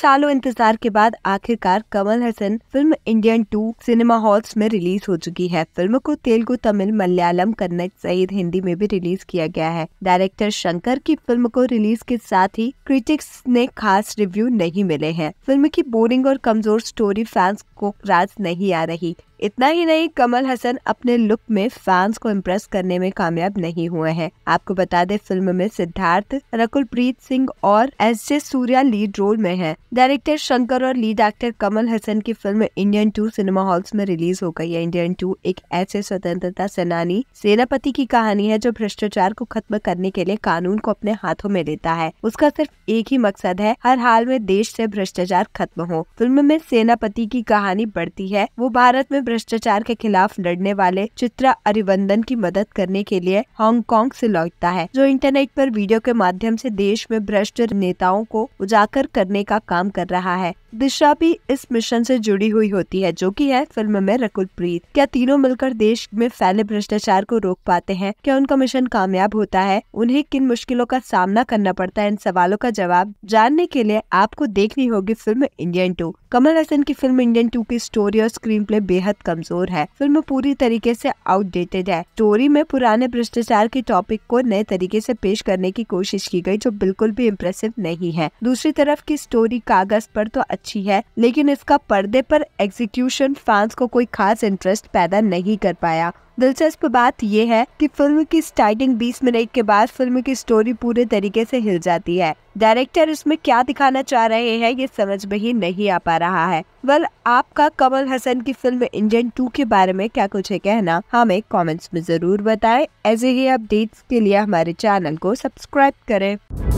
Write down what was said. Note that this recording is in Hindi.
सालों इंतजार के बाद आखिरकार Kamal Haasan film Indian two cinema halls में रिलीज हो चुकी है फिल्म को तेलुगु तमिल मलयालम कन्नड़ सहित हिंदी में भी रिलीज किया गया है डायरेक्टर शंकर की फिल्म को रिलीज के साथ ही क्रिटिक्स ने खास रिव्यू नहीं मिले हैं फिल्म की बोरिंग और कमजोर स्टोरी फैंस को राज नहीं आ रही इतना ही नहीं कमल हसन अपने लुक में फैंस को इम्प्रेस करने में कामयाब नहीं हुए हैं आपको बता दें फिल्म में सिद्धार्थ रकुल प्रीत सिंह और S J Suryah lead role में हैं। डायरेक्टर शंकर और लीड एक्टर कमल हसन की film Indian two cinema halls में रिलीज हो गई है इंडियन टू एक ऐसे स्वतंत्रता सेनानी सेनापति की कहानी है जो भ्रष्टाचार को खत्म करने के लिए कानून को अपने हाथों में लेता है उसका सिर्फ एक ही मकसद है हर हाल में देश से भ्रष्टाचार खत्म हो फिल्म में सेनापति की कहानी बढ़ती है वो भारत में भ्रष्टाचार के खिलाफ लड़ने वाले चित्रा अरिवंदन की मदद करने के लिए हांगकांग से लौटता है जो इंटरनेट पर वीडियो के माध्यम से देश में भ्रष्ट नेताओं को उजागर करने का काम कर रहा है दिशा भी इस मिशन से जुड़ी हुई होती है जो कि है फिल्म में रकुल प्रीत क्या तीनों मिलकर देश में फैले भ्रष्टाचार को रोक पाते हैं क्या उनका मिशन कामयाब होता है उन्हें किन मुश्किलों का सामना करना पड़ता है इन सवालों का जवाब जानने के लिए आपको देखनी होगी film Indian two Kamal Haasan की फिल्म इंडियन टू की स्टोरी और स्क्रीन प्ले बेहद कमजोर है फिल्म पूरी तरीके से आउटडेटेड है स्टोरी में पुराने भ्रष्टाचार के टॉपिक को नए तरीके से पेश करने की कोशिश की गई जो बिल्कुल भी इम्प्रेसिव नहीं है दूसरी तरफ की स्टोरी कागज पर तो अच्छी है लेकिन इसका पर्दे पर एग्जीक्यूशन फैंस को कोई खास इंटरेस्ट पैदा नहीं कर पाया दिलचस्प बात यह है कि फिल्म की स्टार्टिंग 20 मिनट के बाद फिल्म की स्टोरी पूरे तरीके से हिल जाती है डायरेक्टर इसमें क्या दिखाना चाह रहे हैं ये समझ में ही नहीं आ पा रहा है वल आपका कमल हसन की फिल्म इंडियन टू के बारे में क्या कुछ है कहना हमें कमेंट्स में जरूर बताएं ऐसे ही अपडेट्स के लिए हमारे चैनल को सब्सक्राइब करें